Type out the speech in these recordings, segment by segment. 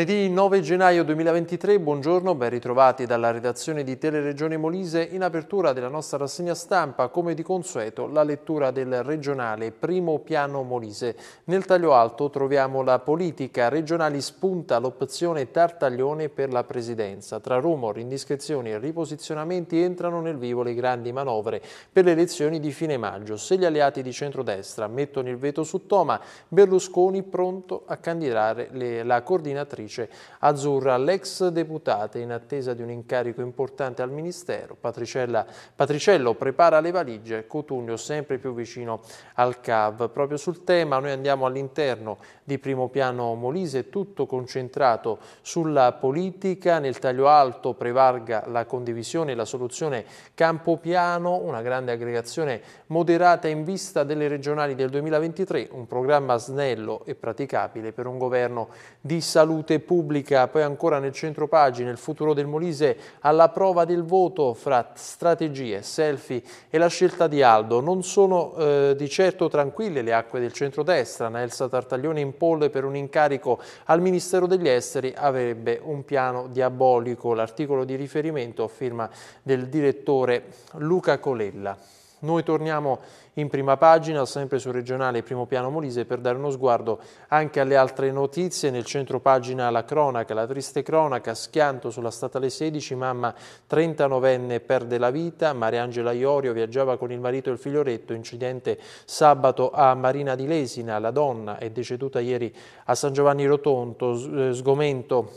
Lunedì 9 gennaio 2023, buongiorno, ben ritrovati dalla redazione di Teleregione Molise in apertura della nostra rassegna stampa, come di consueto la lettura del regionale Primo Piano Molise. Nel taglio alto troviamo la politica, regionali spunta l'opzione Tartaglione per la presidenza. Tra rumori, indiscrezioni e riposizionamenti entrano nel vivo le grandi manovre per le elezioni di fine maggio. Se gli alleati di centrodestra mettono il veto su Toma, Berlusconi pronto a candidare la coordinatrice senatrice azzurra, l'ex deputata in attesa di un incarico importante al Ministero. Patricella, Patricello prepara le valigie, Cotugno sempre più vicino al CAV. Proprio sul tema noi andiamo all'interno di Primo Piano Molise, tutto concentrato sulla politica, nel taglio alto prevarga la condivisione e la soluzione Campopiano, una grande aggregazione moderata in vista delle regionali del 2023, un programma snello e praticabile per un governo di salute Repubblica, poi ancora nel centro pagina il futuro del Molise alla prova del voto fra strategie, selfie e la scelta di Aldo. Non sono eh, di certo tranquille le acque del centrodestra, Nelsa Tartaglione in polle per un incarico al Ministero degli Esteri avrebbe un piano diabolico, l'articolo di riferimento firma del direttore Luca Colella. Noi torniamo in prima pagina, sempre sul regionale primo piano Molise, per dare uno sguardo anche alle altre notizie. Nel centro pagina la cronaca, la triste cronaca, schianto sulla statale 16, mamma 39enne perde la vita, Mariangela Iorio viaggiava con il marito e il figlioletto, incidente sabato a Marina di Lesina, la donna è deceduta ieri a San Giovanni Rotonto, eh, sgomento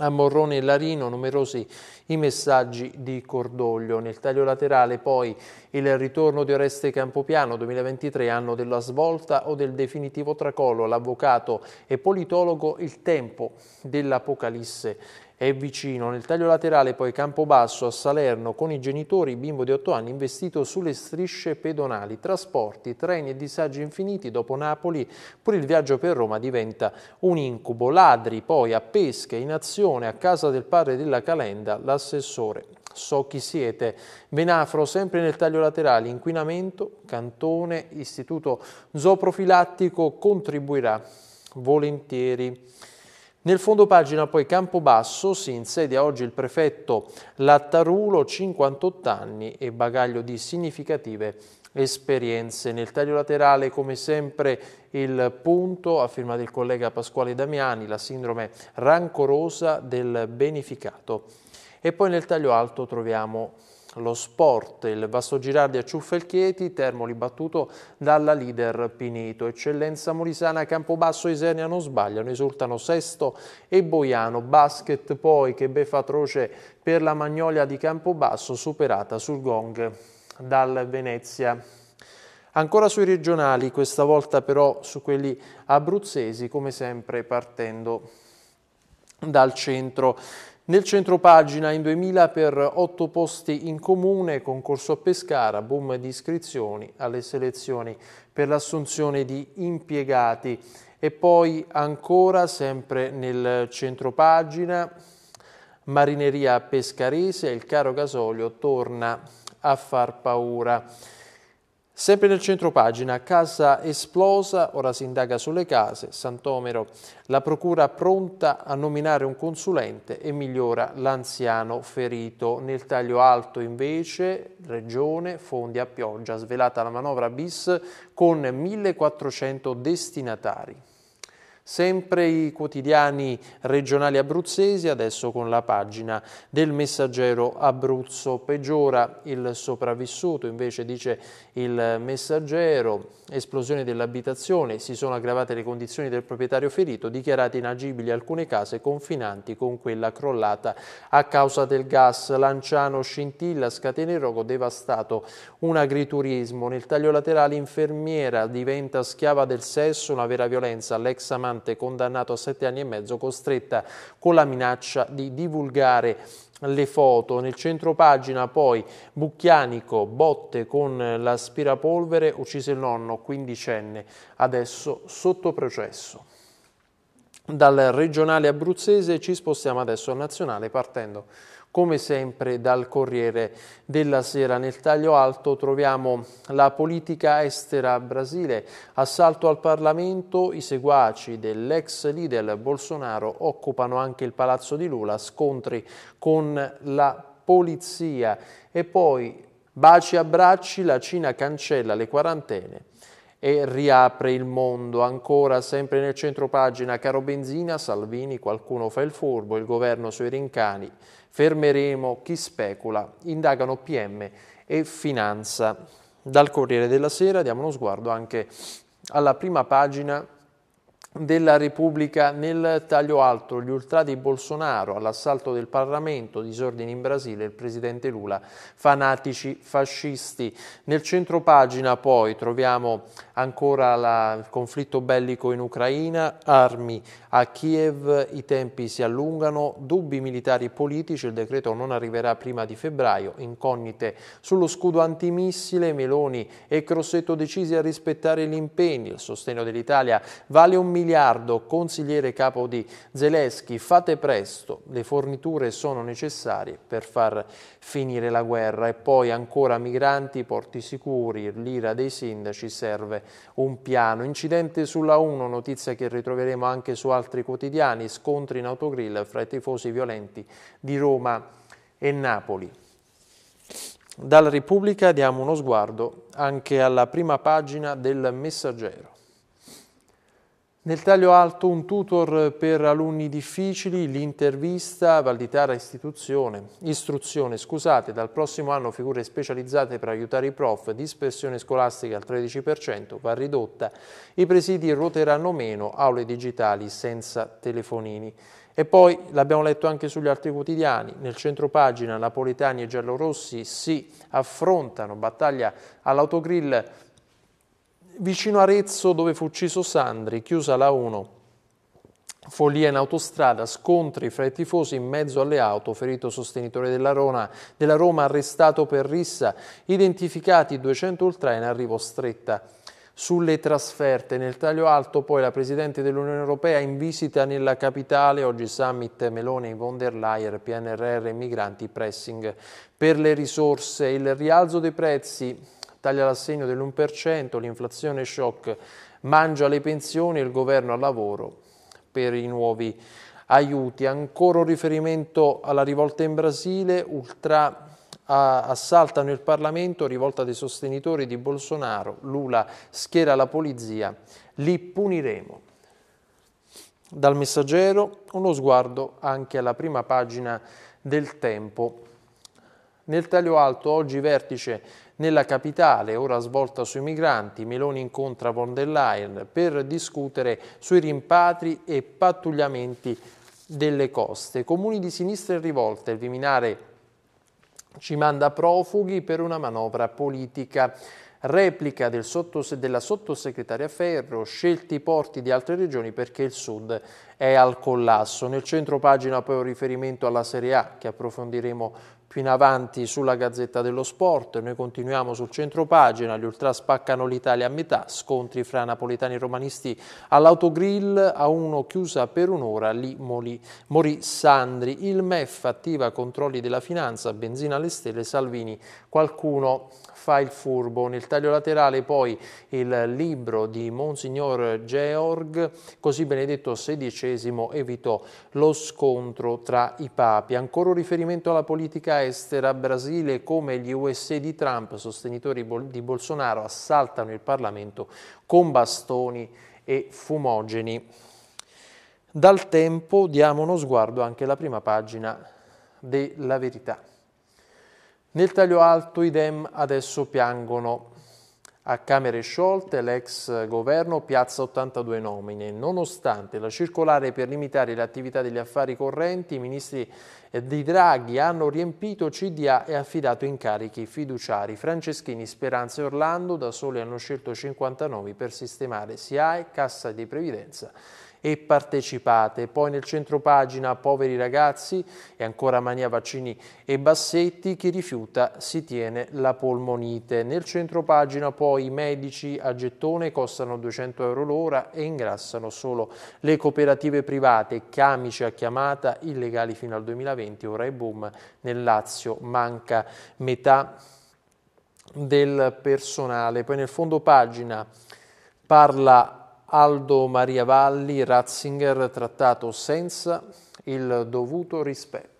a Morrone e Larino numerosi i messaggi di cordoglio. Nel taglio laterale poi il ritorno di Oreste Campopiano 2023, anno della svolta o del definitivo tracollo, l'avvocato e politologo Il tempo dell'Apocalisse è vicino. Nel taglio laterale poi Campobasso a Salerno con i genitori, bimbo di 8 anni investito sulle strisce pedonali, trasporti, treni e disagi infiniti dopo Napoli, pure il viaggio per Roma diventa un incubo. Ladri poi a pesca in azione a casa del padre della Calenda, l'assessore. So chi siete. Venafro sempre nel taglio laterale, inquinamento, cantone, istituto zooprofilattico contribuirà volentieri. Nel fondo pagina poi Campobasso si insedia oggi il prefetto Lattarulo, 58 anni e bagaglio di significative esperienze. Nel taglio laterale come sempre il punto a firma del collega Pasquale Damiani, la sindrome rancorosa del beneficato. E poi nel taglio alto troviamo lo sport, il vasto girardi a Ciuffelchieti, Termoli battuto dalla leader Pinito, Eccellenza Molisana, Campobasso, Isernia non sbagliano, esultano Sesto e Boiano, basket poi che beffa atroce per la Magnolia di Campobasso superata sul gong dal Venezia. Ancora sui regionali, questa volta però su quelli abruzzesi, come sempre partendo dal centro. Nel centro pagina in 2000 per 8 posti in comune, concorso a Pescara, boom di iscrizioni alle selezioni per l'assunzione di impiegati. E poi ancora, sempre nel centro pagina, marineria pescarese, il caro gasolio torna a far paura. Sempre nel centro pagina, casa esplosa, ora si indaga sulle case, Sant'Omero, la procura pronta a nominare un consulente e migliora l'anziano ferito. Nel taglio alto invece, regione, fondi a pioggia, svelata la manovra bis con 1400 destinatari. Sempre i quotidiani regionali abruzzesi, adesso con la pagina del messaggero Abruzzo peggiora il sopravvissuto, invece dice il messaggero, esplosione dell'abitazione, si sono aggravate le condizioni del proprietario ferito, dichiarate inagibili alcune case confinanti con quella crollata a causa del gas. Lanciano scintilla, scatene rogo, devastato un agriturismo. Nel taglio laterale infermiera diventa schiava del sesso, una vera violenza l'ex amante Infante, condannato a sette anni e mezzo, costretta con la minaccia di divulgare le foto. Nel centro pagina poi Bucchianico, botte con l'aspirapolvere, uccise il nonno, quindicenne, adesso sotto processo. Dal regionale abruzzese ci spostiamo adesso al nazionale partendo come sempre dal Corriere della Sera nel taglio alto troviamo la politica estera Brasile, assalto al Parlamento, i seguaci dell'ex leader Bolsonaro occupano anche il palazzo di Lula, scontri con la polizia e poi baci e abbracci, la Cina cancella le quarantene e riapre il mondo. Ancora, sempre nel centro pagina, caro benzina, Salvini, qualcuno fa il furbo, il governo sui rincani, fermeremo chi specula, indagano PM e finanza. Dal Corriere della Sera diamo uno sguardo anche alla prima pagina della Repubblica nel taglio alto, gli ultra di Bolsonaro all'assalto del Parlamento, disordini in Brasile, il presidente Lula, fanatici fascisti. Nel centro pagina poi troviamo ancora la, il conflitto bellico in Ucraina, armi a Kiev, i tempi si allungano, dubbi militari politici, il decreto non arriverà prima di febbraio, incognite sullo scudo antimissile, Meloni e Crossetto decisi a rispettare gli impegni, il sostegno dell'Italia vale un miliardo miliardo, consigliere capo di Zelensky, fate presto, le forniture sono necessarie per far finire la guerra e poi ancora migranti, porti sicuri, l'ira dei sindaci, serve un piano. Incidente sulla 1, notizia che ritroveremo anche su altri quotidiani, scontri in autogrill fra i tifosi violenti di Roma e Napoli. Dalla Repubblica diamo uno sguardo anche alla prima pagina del Messaggero. Nel taglio alto un tutor per alunni difficili, l'intervista Valditara Istituzione, Istruzione, scusate, dal prossimo anno figure specializzate per aiutare i prof, dispersione scolastica al 13% va ridotta, i presidi ruoteranno meno, aule digitali senza telefonini. E poi l'abbiamo letto anche sugli altri quotidiani, nel centro pagina Napoletani e Giallorossi si affrontano, battaglia all'autogrill vicino Arezzo dove fu ucciso Sandri, chiusa la 1. Follia in autostrada, scontri fra i tifosi in mezzo alle auto, ferito sostenitore della Roma, della Roma arrestato per rissa, identificati 200 ultra in arrivo stretta. Sulle trasferte nel taglio alto poi la Presidente dell'Unione Europea in visita nella capitale, oggi summit Meloni von der Leyen, PNRR, migranti, pressing. Per le risorse, il rialzo dei prezzi taglia l'assegno dell'1%, l'inflazione shock mangia le pensioni, e il governo al lavoro per i nuovi aiuti. Ancora un riferimento alla rivolta in Brasile, ultra assaltano il Parlamento, rivolta dei sostenitori di Bolsonaro, Lula schiera la polizia, li puniremo. Dal messaggero uno sguardo anche alla prima pagina del tempo nel taglio alto oggi vertice nella capitale, ora svolta sui migranti, Meloni incontra von der Leyen per discutere sui rimpatri e pattugliamenti delle coste. Comuni di sinistra in rivolta, il Viminare ci manda profughi per una manovra politica. Replica del sottos della sottosegretaria Ferro, scelti i porti di altre regioni perché il sud è al collasso. Nel centro pagina poi un riferimento alla Serie A che approfondiremo più in avanti sulla Gazzetta dello Sport, noi continuiamo sul centro pagina, gli ultra spaccano l'Italia a metà, scontri fra napoletani e romanisti all'autogrill, a uno chiusa per un'ora, lì morì, morì Sandri, il MEF attiva controlli della finanza, benzina alle stelle, Salvini, qualcuno fa il furbo. Nel taglio laterale poi il libro di Monsignor Georg, così Benedetto XVI evitò lo scontro tra i papi. Ancora un riferimento alla politica estera, Brasile come gli USA di Trump, sostenitori di Bolsonaro, assaltano il Parlamento con bastoni e fumogeni. Dal tempo diamo uno sguardo anche alla prima pagina della verità. Nel taglio alto i Dem adesso piangono a Camere sciolte l'ex governo piazza 82 nomine. Nonostante la circolare per limitare le attività degli affari correnti, i ministri di Draghi hanno riempito CDA e affidato incarichi fiduciari. Franceschini, Speranza e Orlando da soli hanno scelto 59 per sistemare SIAE, Cassa di Previdenza e partecipate. Poi nel centro pagina poveri ragazzi e ancora mania vaccini e bassetti, chi rifiuta si tiene la polmonite. Nel centro pagina poi i medici a gettone costano 200 euro l'ora e ingrassano solo le cooperative private, camici a chiamata, illegali fino al 2020, ora è boom, nel Lazio manca metà del personale. Poi nel fondo pagina parla Aldo Maria Valli, Ratzinger, trattato senza il dovuto rispetto.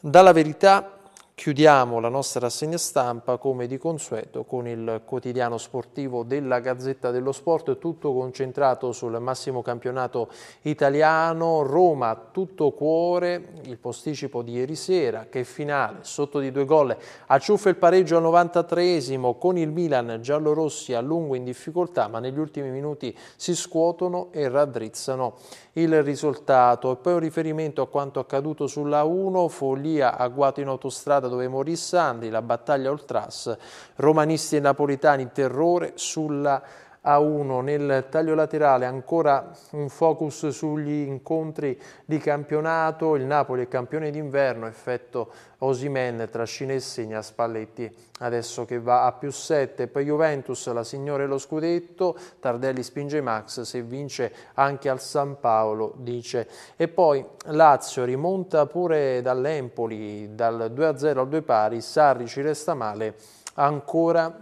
Dalla verità Chiudiamo la nostra rassegna stampa come di consueto con il quotidiano sportivo della Gazzetta dello Sport, tutto concentrato sul massimo campionato italiano, Roma tutto cuore, il posticipo di ieri sera, che finale, sotto di due gol, acciuffa il pareggio al 93esimo con il Milan giallorossi a lungo in difficoltà, ma negli ultimi minuti si scuotono e raddrizzano il risultato. E poi un riferimento a quanto accaduto sulla 1, follia agguato in autostrada giornata dove morì Sandri, la battaglia Oltras, romanisti e napoletani, terrore sulla a 1. Nel taglio laterale ancora un focus sugli incontri di campionato, il Napoli è campione d'inverno, effetto Osimen, trascina e segna Spalletti adesso che va a più 7, poi Juventus, la signora e lo scudetto, Tardelli spinge Max se vince anche al San Paolo, dice. E poi Lazio rimonta pure dall'Empoli, dal 2-0 a al 2 pari, Sarri ci resta male, ancora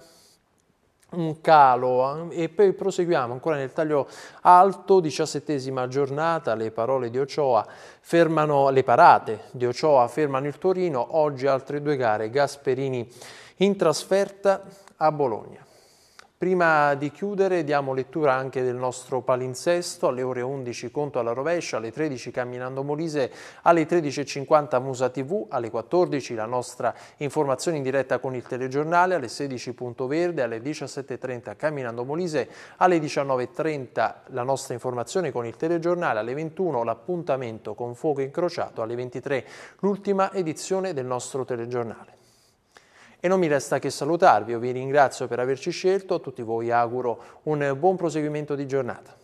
un calo eh. e poi proseguiamo ancora nel taglio alto, diciassettesima giornata, le parole di Ochoa fermano le parate, di Ochoa fermano il Torino, oggi altre due gare, Gasperini in trasferta a Bologna. Prima di chiudere diamo lettura anche del nostro palinsesto, alle ore 11 conto alla rovescia, alle 13 camminando Molise, alle 13.50 Musa TV, alle 14 la nostra informazione in diretta con il telegiornale, alle 16 Punto Verde, alle 17.30 camminando Molise, alle 19.30 la nostra informazione con il telegiornale, alle 21 l'appuntamento con fuoco incrociato, alle 23 l'ultima edizione del nostro telegiornale. E non mi resta che salutarvi, io vi ringrazio per averci scelto, a tutti voi auguro un buon proseguimento di giornata.